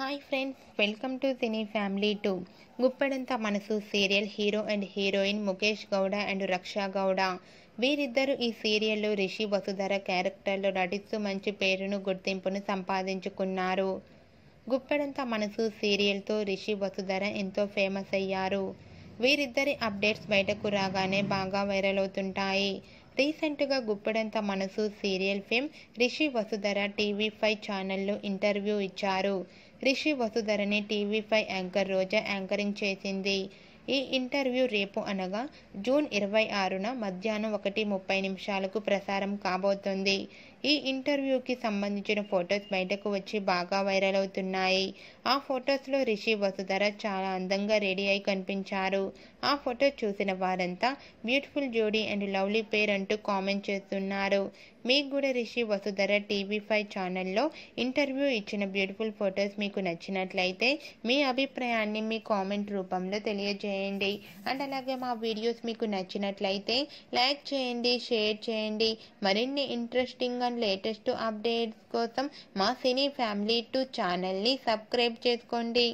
hi friends welcome to cine family two Guppedantha Manasu serial hero and heroine Mukesh Gowda and Raksha Gowda వీరిద్దరూ ఈ సీరియల్లో రిషి వసుధర క్యారెక్టర్లో నటిస్తూ మంచి పేరును గుర్తింపును సంపాదించుకున్నారు గుప్పెడంత మనసు సీరియల్తో రిషి వసుధర ఎంతో ఫేమస్ అయ్యారు వీరిద్దరి అప్డేట్స్ బయటకు రాగానే బాగా వైరల్ అవుతుంటాయి రీసెంట్గా Guppedantha Manasu serial fame Rishi Vasudhara TV five ఛానల్లో ఇంటర్వ్యూ ఇచ్చారు రిషి వసుధరని TV five anchor Roja anchoring చేసింది ఈ ఇంటర్వ్యూ రేపు అనగా జూన్ ఇరవై ఆరున మధ్యాహ్నం ఒకటి ముప్పై నిమిషాలకు ప్రసారం కాబోతోంది ఈ ఇంటర్వ్యూకి సంబంధించిన ఫొటోస్ బయటకు వచ్చి బాగా వైరల్ అవుతున్నాయి ఆ ఫొటోస్లో రిషి వసుధర చాలా అందంగా రెడీ అయి కనిపించారు ఆ ఫొటో చూసిన వారంతా బ్యూటిఫుల్ జోడీ అండ్ లవ్లీ పేర్ అంటూ కామెంట్ చేస్తున్నారు మీకు కూడా రిషి వసుధర టీవీ ఫైవ్ ఛానల్లో ఇంటర్వ్యూ ఇచ్చిన బ్యూటిఫుల్ ఫొటోస్ మీకు నచ్చినట్లయితే మీ అభిప్రాయాన్ని మీ కామెంట్ రూపంలో తెలియజేయండి అండ్ అలాగే మా వీడియోస్ మీకు నచ్చినట్లయితే లైక్ చేయండి షేర్ చేయండి మరిన్ని ఇంట్రెస్టింగ్ అండ్ లేటెస్ట్ అప్డేట్స్ కోసం మా సినీ ఫ్యామిలీ టూ ఛానల్ని సబ్స్క్రైబ్ చేసుకోండి